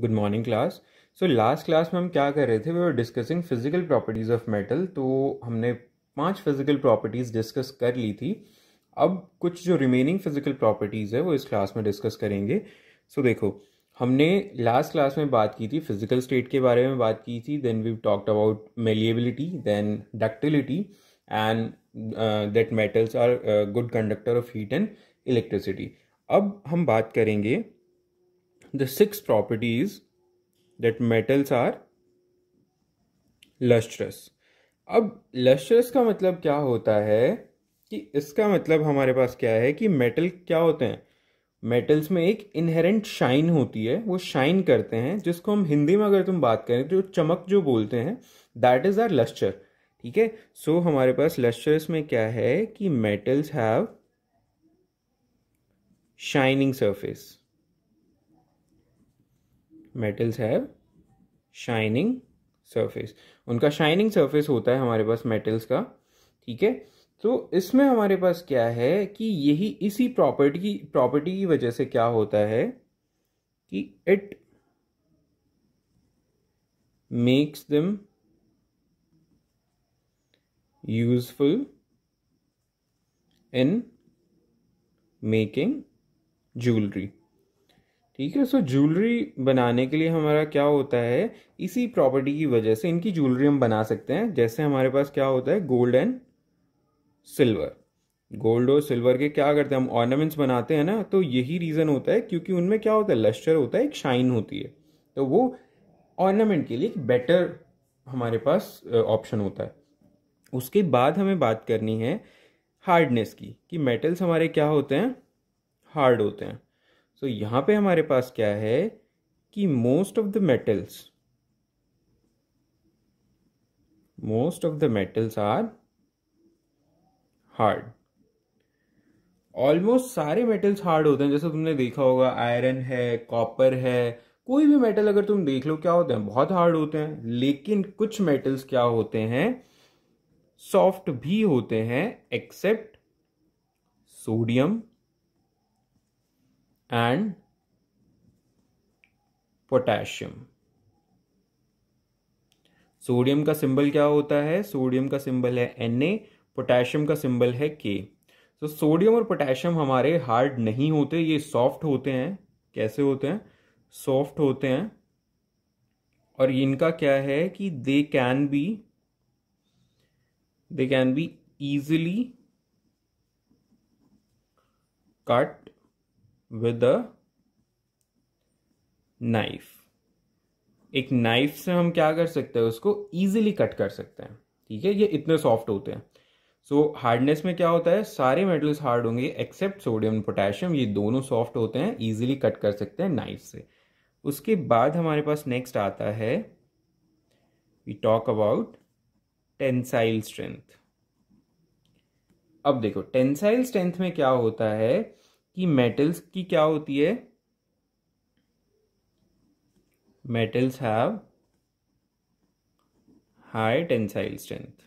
Good morning class so last class में हम क्या कर रहे थे we are discussing physical properties of metal तो हमने पांच फिजिकल प्रॉपर्टीज डिस्कस कर ली थी अब कुछ जो रिमेनिंग फिजिकल प्रॉपर्टीज है वो इस क्लास में डिस्कस करेंगे सो so, देखो हमने लास्ट क्लास में बात की थी फिजिकल स्टेट के बारे में बात की थी then we talked about malleability then ductility and that metals are good conductor of heat and electricity अब हम बात करेंगे the sixth property is that metals are lustrous. अब lustrous का मतलब क्या होता है कि इसका मतलब हमारे पास क्या है कि मेटल क्या होते हैं मेटल्स में एक इनहेरेंट शाइन होती है वो शाइन करते हैं जिसको हम हिंदी में अगर तुम बात करें तो चमक जो बोलते हैं दैट इज़ आर लस्चर ठीक है सो हमारे पास लस्चर्स में क्या है कि metals have shining surface metals have shining surface उनका शाइनिंग सरफेस होता है हमारे पास मेटल्स का ठीक है तो इसमें हमारे पास क्या है कि यही इसी प्रॉपर्टी की प्रॉपर्टी की वजह से क्या होता है कि it makes them useful in making jewellery ठीक है सो ज्वेलरी बनाने के लिए हमारा क्या होता है इसी प्रॉपर्टी की वजह से इनकी ज्वेलरी हम बना सकते हैं जैसे हमारे पास क्या होता है गोल्ड एंड सिल्वर गोल्ड और सिल्वर के क्या करते हैं हम ऑर्नामेंट्स बनाते हैं ना तो यही रीज़न होता है क्योंकि उनमें क्या होता है लश्चर होता है एक शाइन होती है तो वो ऑर्नामेंट के लिए एक बेटर हमारे पास ऑप्शन होता है उसके बाद हमें बात करनी है हार्डनेस की कि मेटल्स हमारे क्या होते हैं हार्ड होते हैं सो so, यहाँ पे हमारे पास क्या है कि most of the metals most of the metals are hard almost सारे मेटल्स हार्ड होते हैं जैसे तुमने देखा होगा आयरन है कॉपर है कोई भी मेटल अगर तुम देख लो क्या होते हैं बहुत हार्ड होते हैं लेकिन कुछ मेटल्स क्या होते हैं सॉफ्ट भी होते हैं except sodium and potassium sodium का सिंबल क्या होता है सोडियम का सिंबल है एन ए पोटेशियम का सिंबल है के तो सोडियम और पोटेशियम हमारे हार्ड नहीं होते ये सॉफ्ट होते हैं कैसे होते हैं सॉफ्ट होते हैं और इनका क्या है कि they can be they can be easily cut with a knife एक नाइफ से हम क्या कर सकते हैं उसको ईजिली कट कर सकते हैं ठीक है ये इतने सॉफ्ट होते हैं सो so, हार्डनेस में क्या होता है सारे मेटल्स हार्ड होंगे एक्सेप्ट सोडियम पोटेशियम ये दोनों सॉफ्ट होते हैं इजीली कट कर सकते हैं नाइफ से उसके बाद हमारे पास नेक्स्ट आता है we talk about tensile strength अब देखो टेंसाइल स्ट्रेंथ में क्या होता है कि मेटल्स की क्या होती है metals have high tensile strength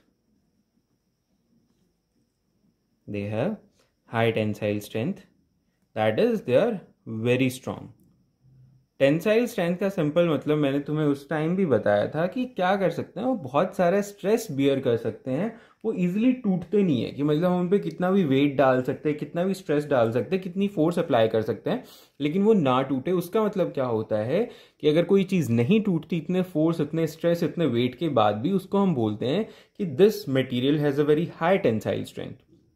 they have high tensile strength that is they are very strong tensile strength का सिंपल मतलब मैंने तुम्हें उस टाइम भी बताया था कि क्या कर सकते हैं वो बहुत सारा स्ट्रेस बियर कर सकते हैं वो इजीली टूटते नहीं है कि मतलब हम उन पर कितना भी वेट डाल सकते हैं कितना भी स्ट्रेस डाल सकते हैं कितनी फोर्स अप्लाई कर सकते हैं लेकिन वो ना टूटे उसका मतलब क्या होता है कि अगर कोई चीज़ नहीं टूटती इतने फोर्स इतने स्ट्रेस इतने वेट के बाद भी उसको हम बोलते हैं कि this material has a very high tensile strength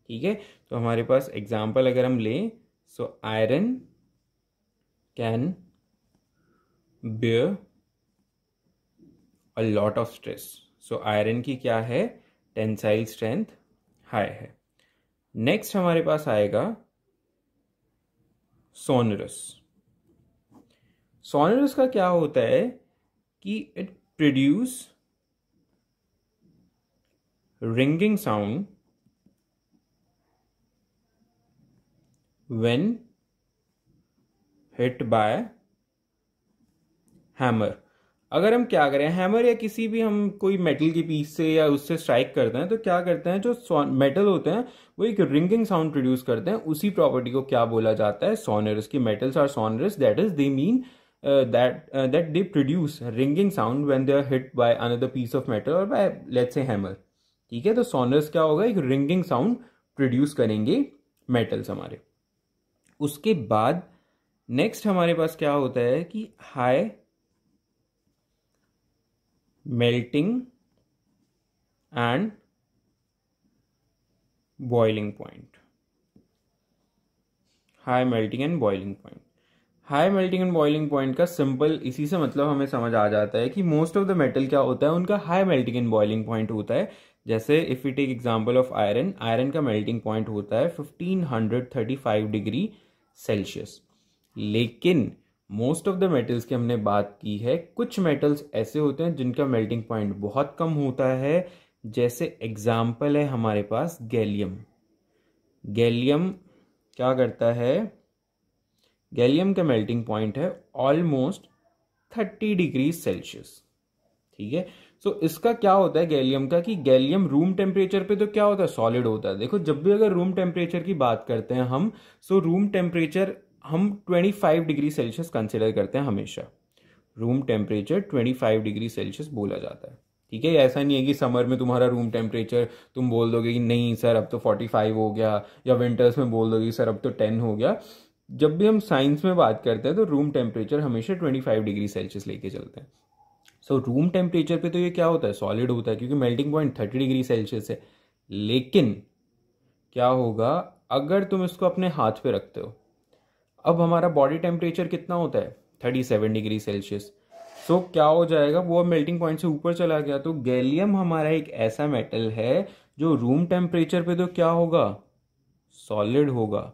ठीक है तो हमारे पास एग्जाम्पल अगर हम लें so iron can bear a lot of stress so iron की क्या है टेंसाइल स्ट्रेंथ हाई है नेक्स्ट हमारे पास आएगा सोनरस सोनरस का क्या होता है कि it produce ringing sound when hit by hammer अगर हम क्या करें हैमर या किसी भी हम कोई मेटल की पीस से या उससे स्ट्राइक करते हैं तो क्या करते हैं जो मेटल होते हैं वो एक रिंगिंग साउंड प्रोड्यूस करते हैं उसी प्रॉपर्टी को क्या बोला जाता है सोनरस की metals are sonorous that is they mean that that they produce ringing sound when they are hit by another piece of metal और बाय लेट्स ए हैमर ठीक है तो सोनरस क्या होगा एक रिंगिंग साउंड प्रोड्यूस करेंगे metals हमारे उसके बाद नेक्स्ट हमारे पास क्या होता है कि high melting and boiling point high melting and boiling point high melting and boiling point का सिंपल इसी से मतलब हमें समझ आ जाता है कि मोस्ट ऑफ द मेटल क्या होता है उनका high melting and boiling point होता है जैसे if you take example of iron iron का मेल्टिंग पॉइंट होता है 1535 डिग्री सेल्सियस लेकिन मोस्ट ऑफ द मेटल्स की हमने बात की है कुछ मेटल्स ऐसे होते हैं जिनका मेल्टिंग पॉइंट बहुत कम होता है जैसे एग्जाम्पल है हमारे पास गैलियम गैलियम क्या करता है गैलियम का मेल्टिंग पॉइंट है ऑलमोस्ट थर्टी डिग्री सेल्सियस ठीक है सो so, इसका क्या होता है गैलियम का कि गैलियम रूम टेम्परेचर पे तो क्या होता है सॉलिड होता है देखो जब भी अगर रूम टेम्परेचर की बात करते हैं हम सो रूम टेम्परेचर हम 25 डिग्री सेल्सियस कंसिडर करते हैं हमेशा रूम टेम्परेचर 25 डिग्री सेल्सियस बोला जाता है ठीक है ऐसा नहीं है कि समर में तुम्हारा रूम टेम्परेचर तुम बोल दोगे कि नहीं सर अब तो 45 हो गया या विंटर्स में बोल दोगे सर अब तो 10 हो गया जब भी हम साइंस में बात करते हैं तो रूम टेम्परेचर हमेशा 25 डिग्री सेल्सियस लेके चलते हैं सो रूम टेम्परेचर पे तो ये क्या होता है सॉलिड होता है क्योंकि melting point thirty degree Celsius है लेकिन क्या होगा अगर तुम इसको अपने हाथ पे रखते हो अब हमारा बॉडी टेम्परेचर कितना होता है thirty seven degree Celsius so क्या हो जाएगा वो अब मेल्टिंग पॉइंट से ऊपर चला गया तो गैलियम हमारा एक ऐसा मेटल है जो रूम टेम्परेचर पे तो क्या होगा सॉलिड होगा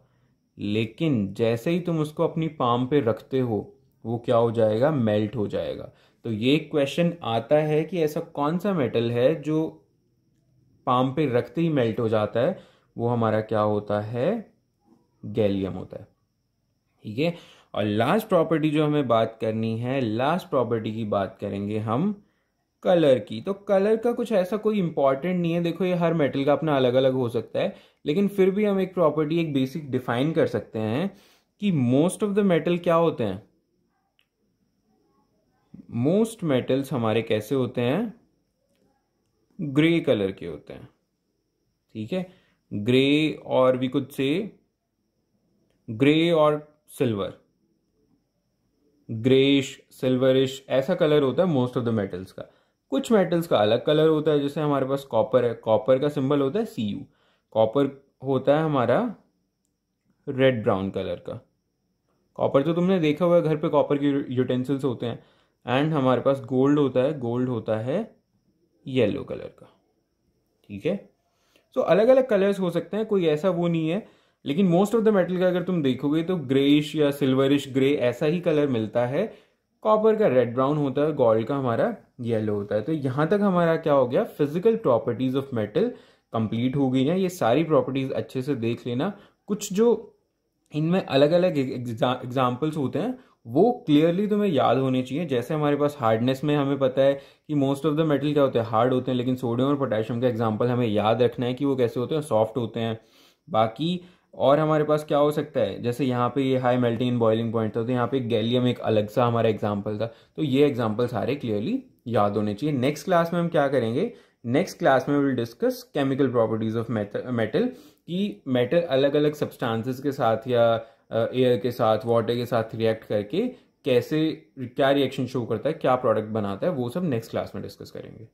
लेकिन जैसे ही तुम उसको अपनी पाम पे रखते हो वो क्या हो जाएगा मेल्ट हो जाएगा तो ये क्वेश्चन आता है कि ऐसा कौन सा मेटल है जो पाम पे रखते ही मेल्ट हो जाता है वो हमारा क्या होता है गैलियम होता है ठीक है और लास्ट प्रॉपर्टी जो हमें बात करनी है लास्ट प्रॉपर्टी की बात करेंगे हम कलर की तो कलर का कुछ ऐसा कोई इंपॉर्टेंट नहीं है देखो ये हर मेटल का अपना अलग अलग हो सकता है लेकिन फिर भी हम एक प्रॉपर्टी एक बेसिक डिफाइन कर सकते हैं कि मोस्ट ऑफ द मेटल क्या होते हैं मोस्ट मेटल्स हमारे कैसे होते हैं ग्रे कलर के होते हैं ठीक है ग्रे और भी कुछ से ग्रे और सिल्वर ग्रेश सिल्वरिश ऐसा कलर होता है मोस्ट ऑफ द मेटल्स का कुछ मेटल्स का अलग कलर होता है जैसे हमारे पास कॉपर है कॉपर का सिंबल होता है सी यू कॉपर होता है हमारा रेड ब्राउन कलर का कॉपर तो तुमने देखा हुआ है घर पे कॉपर के यूटेंसिल्स होते हैं एंड हमारे पास गोल्ड होता है गोल्ड होता है येलो कलर का ठीक है सो अलग अलग कलर्स हो सकते हैं कोई ऐसा वो नहीं है लेकिन मोस्ट ऑफ द मेटल का अगर तुम देखोगे तो ग्रेइश या सिल्वरिश ग्रे ऐसा ही कलर मिलता है कॉपर का रेड ब्राउन होता है गोल्ड का हमारा येलो होता है तो यहाँ तक हमारा क्या हो गया physical properties of metal complete हो गई हैं ये सारी प्रॉपर्टीज अच्छे से देख लेना कुछ जो इनमें अलग अलग एग्जाम्पल्स होते हैं वो क्लियरली तुम्हें याद होने चाहिए जैसे हमारे पास हार्डनेस में हमें पता है कि मोस्ट ऑफ द मेटल क्या होते हैं हार्ड होते हैं लेकिन सोडियम और पोटेशियम का एग्जाम्पल हमें याद रखना है कि वो कैसे होते हैं सॉफ्ट होते हैं बाकी और हमारे पास क्या हो सकता है जैसे यहाँ पे ये high melting in boiling point था तो यहाँ पे गैलियम एक अलग सा हमारा एग्जाम्पल था तो ये एग्जाम्पल सारे क्लियरली याद होने चाहिए नेक्स्ट क्लास में हम क्या करेंगे नेक्स्ट क्लास में will discuss chemical properties of metal कि मेटल अलग अलग सब्सटेंसेस के साथ या एयर के साथ वाटर के साथ रिएक्ट करके कैसे क्या रिएक्शन शो करता है क्या प्रोडक्ट बनाता है वो सब नेक्स्ट क्लास में डिस्कस करेंगे